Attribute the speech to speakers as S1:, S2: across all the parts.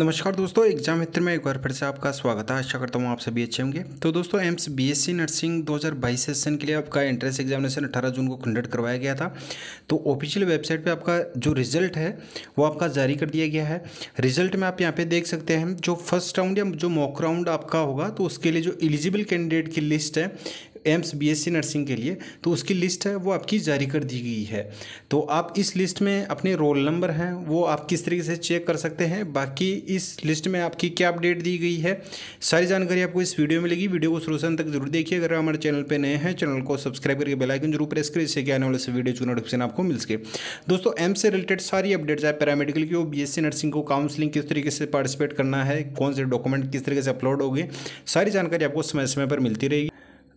S1: नमस्कार दोस्तों एग्जाम मित्र में एक बार फिर से आपका स्वागत है आशा करता हूँ आप सभी अच्छे होंगे तो दोस्तों एम्स बीएससी नर्सिंग 2022 सेशन के लिए आपका एंट्रेंस एग्जामिनेशन 18 जून को कंडक्ट करवाया गया था तो ऑफिशियल वेबसाइट पे आपका जो रिजल्ट है वो आपका जारी कर दिया गया है रिजल्ट में आप यहाँ पर देख सकते हैं जो फर्स्ट राउंड या जो मॉक राउंड आपका होगा तो उसके लिए जो एलिजिबल कैंडिडेट की लिस्ट है एम्स बीएससी नर्सिंग के लिए तो उसकी लिस्ट है वो आपकी जारी कर दी गई है तो आप इस लिस्ट में अपने रोल नंबर हैं वो आप किस तरीके से चेक कर सकते हैं बाकी इस लिस्ट में आपकी क्या अपडेट दी गई है सारी जानकारी आपको इस वीडियो में लगी वीडियो को शुरू से तक जरूर देखिए अगर हमारे चैनल पर नए हैं चैनल को सब्सक्राइब करके बेलाइकन जरूर प्रेस करें इससे आने वाले वीडियो चुनाव नोटिफिकेशन आपको मिल सके दोस्तों एम्स से रिलेटेड सारी अपडेट्स है पैरामेडिकल की वो बीएससी नर्सिंग को काउंसलिंग किस तरीके से पार्टिसिपेट करना है कौन से डॉक्यूमेंट किस तरीके से अपलोड हो गए सारी जानकारी आपको समय समय पर मिलती रहेगी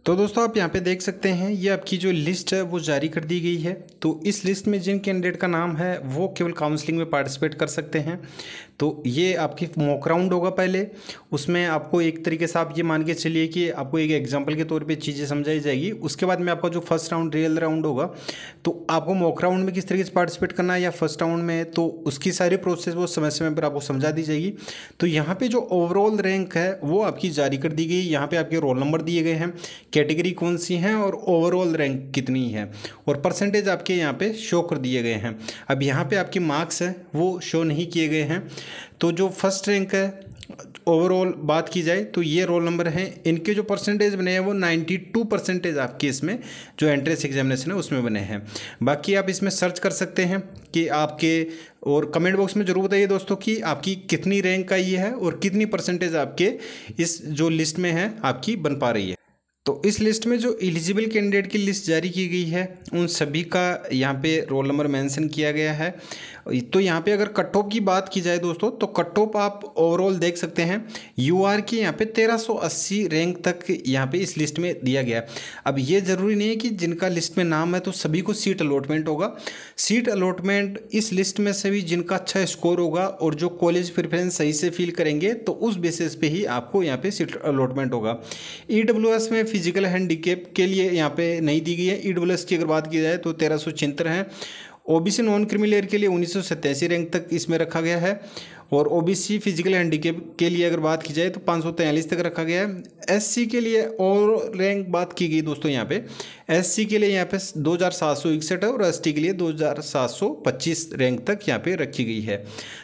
S1: तो दोस्तों आप यहाँ पे देख सकते हैं ये आपकी जो लिस्ट है वो जारी कर दी गई है तो इस लिस्ट में जिन कैंडिडेट का नाम है वो केवल काउंसलिंग में पार्टिसिपेट कर सकते हैं तो ये आपकी मॉक राउंड होगा पहले उसमें आपको एक तरीके से आप ये मान के चलिए कि आपको एक एग्जाम्पल के तौर पे चीज़ें समझाई जाएगी उसके बाद में आपका जो फर्स्ट राउंड रियल राउंड होगा तो आपको मॉक राउंड में किस तरीके से पार्टिसिपेट करना है या फर्स्ट राउंड में तो उसकी सारी प्रोसेस वो समय समय पर आपको समझा दी जाएगी तो यहाँ पर जो ओवरऑल रैंक है वो आपकी जारी कर दी गई यहाँ पर आपके रोल नंबर दिए गए हैं कैटेगरी कौन सी हैं और ओवरऑल रैंक कितनी है और परसेंटेज आपके यहाँ पे शो कर दिए गए हैं अब यहाँ पे आपके मार्क्स हैं वो शो नहीं किए गए हैं तो जो फर्स्ट रैंक है ओवरऑल बात की जाए तो ये रोल नंबर हैं इनके जो परसेंटेज बने हैं वो 92 परसेंटेज आपके इसमें जो एंट्रेंस एग्जामिनेशन है उसमें बने हैं बाकी आप इसमें सर्च कर सकते हैं कि आपके और कमेंट बॉक्स में ज़रूर बताइए दोस्तों कि आपकी कितनी रैंक का ये है और कितनी परसेंटेज आपके इस जो लिस्ट में है आपकी बन पा रही है तो इस लिस्ट में जो एलिजिबल कैंडिडेट की लिस्ट जारी की गई है उन सभी का यहाँ पे रोल नंबर मेंशन किया गया है तो यहाँ पे अगर कट ऑफ की बात की जाए दोस्तों तो कट ऑफ आप ओवरऑल देख सकते हैं यू आर की यहाँ पे 1380 रैंक तक यहाँ पे इस लिस्ट में दिया गया है अब ये ज़रूरी नहीं है कि जिनका लिस्ट में नाम है तो सभी को सीट अलॉटमेंट होगा सीट अलॉटमेंट इस लिस्ट में से भी जिनका अच्छा स्कोर होगा और जो कॉलेज प्रिफ्रेंस सही से फिल करेंगे तो उस बेसिस पे ही आपको यहाँ पे सीट अलॉटमेंट होगा ई e में फिजिकल हैंडीकेप के लिए यहाँ पे नहीं दी गई है ई e की अगर बात की जाए तो तेरह सौ है ओबीसी नॉन क्रिमिलेयर के लिए उन्नीस रैंक तक इसमें रखा गया है और ओबीसी फिजिकल हैंडीकेप के लिए अगर बात की जाए तो पाँच तक रखा गया है एससी के लिए और रैंक बात की गई दोस्तों यहाँ पे एससी के लिए यहाँ पे दो है और एसटी के लिए दो रैंक तक यहाँ पे रखी गई है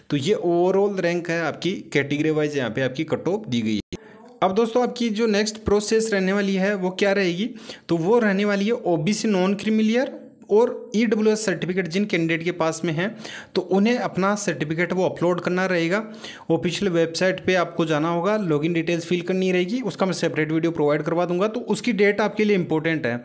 S1: तो ये ओवरऑल रैंक है आपकी कैटेगरी वाइज यहाँ पे आपकी कट ऑफ दी गई है अब दोस्तों आपकी जो नेक्स्ट प्रोसेस रहने वाली है वो क्या रहेगी तो वो रहने वाली है ओबीसी नॉन क्रिमिलियर और ई डब्ल्यू एस सर्टिफिकेट जिन कैंडिडेट के पास में है तो उन्हें अपना सर्टिफिकेट वो अपलोड करना रहेगा ऑफिशियल वेबसाइट पे आपको जाना होगा लॉगिन डिटेल्स फिल करनी रहेगी उसका मैं सेपरेट वीडियो प्रोवाइड करवा दूंगा तो उसकी डेट आपके लिए इंपॉर्टेंट है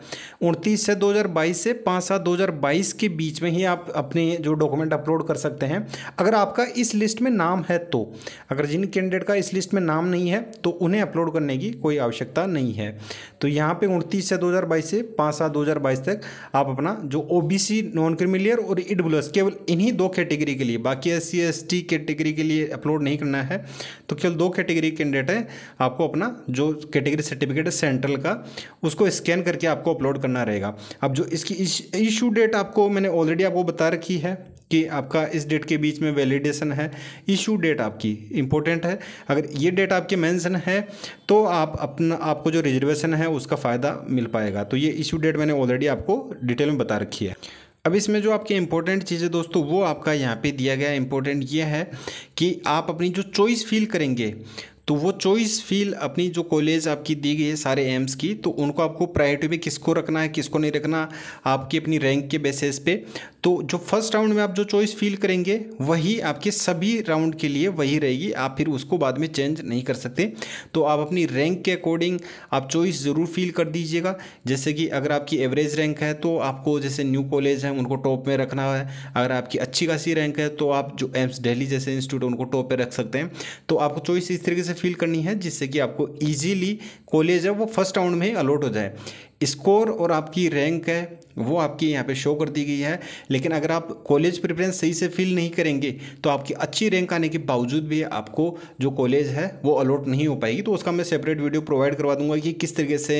S1: उनतीस से 2022 से पाँच सात बाईस के बीच में ही आप अपने जो डॉक्यूमेंट अपलोड कर सकते हैं अगर आपका इस लिस्ट में नाम है तो अगर जिन कैंडिडेट का इस लिस्ट में नाम नहीं है तो उन्हें अपलोड करने की कोई आवश्यकता नहीं है तो यहाँ पर उनतीस से दो से पाँच सात दो तक आप अपना जो ओबीसी नॉन क्रिमिलियर और ईडब्ल्यूएस केवल इन्हीं दो कैटेगरी के लिए बाकी S C S T category के लिए अपलोड नहीं करना है तो केवल दो कैटेगरी कैंडिडेट हैं आपको अपना जो कैटेगरी सर्टिफिकेट है सेंट्रल का उसको स्कैन करके आपको अपलोड करना रहेगा अब जो इसकी इशू डेट आपको मैंने ऑलरेडी आपको बता रखी है कि आपका इस डेट के बीच में वैलिडेशन है इशू डेट आपकी इंपॉर्टेंट है अगर ये डेट आपके मेंशन है तो आप अपना आपको जो रिजर्वेशन है उसका फ़ायदा मिल पाएगा तो ये इशू डेट मैंने ऑलरेडी आपको डिटेल में बता रखी है अब इसमें जो आपकी इम्पोर्टेंट चीज़ें दोस्तों वो आपका यहाँ पे दिया गया इम्पोर्टेंट ये है कि आप अपनी जो चॉइस फील करेंगे तो वो चॉइस फील अपनी जो कॉलेज आपकी दी गई है सारे एम्स की तो उनको आपको प्रायोरिटी में किसको रखना है किसको नहीं रखना आपकी अपनी रैंक के बेसिस पे तो जो फर्स्ट राउंड में आप जो चॉइस फील करेंगे वही आपके सभी राउंड के लिए वही रहेगी आप फिर उसको बाद में चेंज नहीं कर सकते तो आप अपनी रैंक के अकॉर्डिंग आप चॉइस ज़रूर फील कर दीजिएगा जैसे कि अगर आपकी एवरेज रैंक है तो आपको जैसे न्यू कॉलेज है उनको टॉप में रखना है अगर आपकी अच्छी खासी रैंक है तो आप जो एम्स डेली जैसे इंस्टीट्यूट उनको टॉप पर रख सकते हैं तो आपको चॉइस इस तरीके से से फिल करनी है जिससे कि आपको ईजिली कॉलेज है वो फर्स्ट राउंड में ही अलॉट हो जाए स्कोर और आपकी रैंक है वो आपकी यहाँ पे शो कर दी गई है लेकिन अगर आप कॉलेज प्रिफरेंस सही से फिल नहीं करेंगे तो आपकी अच्छी रैंक आने के बावजूद भी आपको जो कॉलेज है वो अलॉट नहीं हो पाएगी तो उसका मैं सेपरेट वीडियो प्रोवाइड करवा दूंगा कि किस तरीके से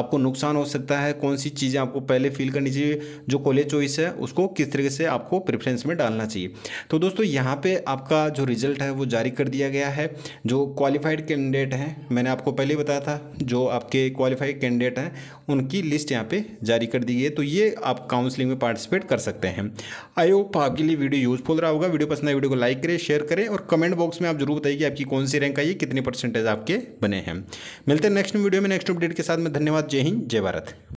S1: आपको नुकसान हो सकता है कौन सी चीज़ें आपको पहले फिल करनी चाहिए जो कॉलेज चॉइस है उसको किस तरीके से आपको प्रेफरेंस में डालना चाहिए तो दोस्तों यहाँ पर आपका जो रिजल्ट है वो जारी कर दिया गया है जो क्वालिफाइड कैंडिडेट हैं मैंने आपको पहले बताया था जो आपके क्वालिफाइड कैंडिडेट हैं उन उनकी लिस्ट यहाँ पे जारी कर दी गई है तो ये आप काउंसलिंग में पार्टिसिपेट कर सकते हैं आई होप आपके लिए वीडियो यूजफुल रहा होगा वीडियो पसंद है वीडियो को लाइक करें शेयर करें और कमेंट बॉक्स में आप जरूर बताइए कि आपकी कौन सी रैंक आई है कितनी परसेंटेज आपके बने हैं मिलते हैं नेक्स्ट वीडियो में नेक्स्ट अपडेट के साथ में धन्यवाद जय हिंद जय भारत